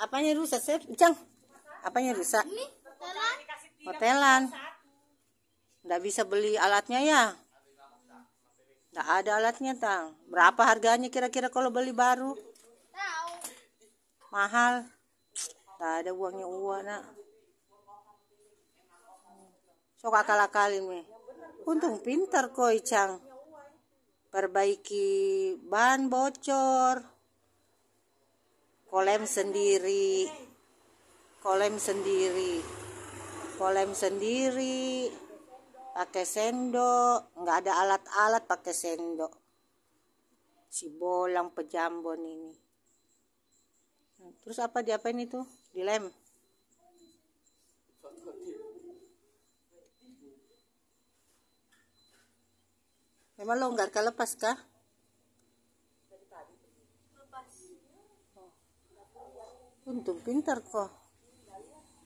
apanya rusak Chef? cang apanya rusak hotelan Hotelan. nggak bisa beli alatnya ya nggak ada alatnya tang berapa harganya kira-kira kalau beli baru mahal Tidak ada uangnya uang nak sok akal-akalin nih untung pintar koi cang perbaiki ban bocor kolem sendiri kolem sendiri kolem sendiri pakai sendok nggak ada alat-alat pakai sendok si bolang pejambon ini terus apa diapain itu dilem memang longgar nggak lepas kah oh. Untung pintar ko.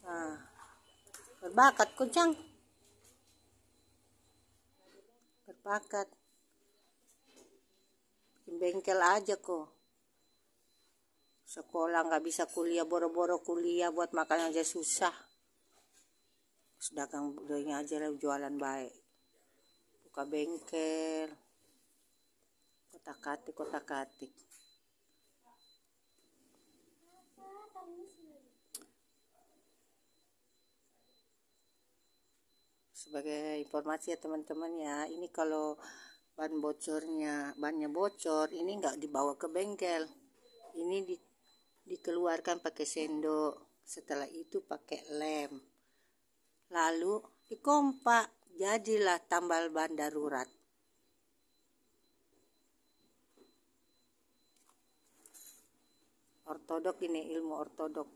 Ah. Berbakat ko, Berbakat. Bikin bengkel aja ko. Sekolah nggak bisa kuliah, boro-boro kuliah buat makan aja susah. Sedangkan doanya aja lah jualan baik. Buka bengkel. Kotak-katik, kotak-katik. sebagai informasi ya teman-teman ya ini kalau ban bocornya bannya bocor ini nggak dibawa ke bengkel ini di, dikeluarkan pakai sendok setelah itu pakai lem lalu dikompak jadilah tambal ban darurat ortodok ini ilmu ortodok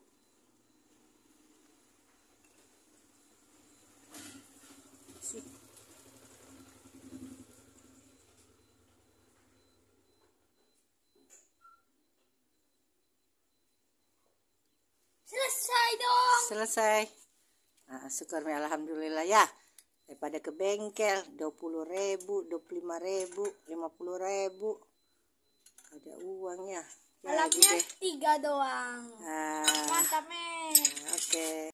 selesai nah, syukur alhamdulillah ya daripada ke bengkel puluh ribu lima ribu puluh ribu ada uangnya ya, ya gitu tiga doang nah, mantap ah, oke okay.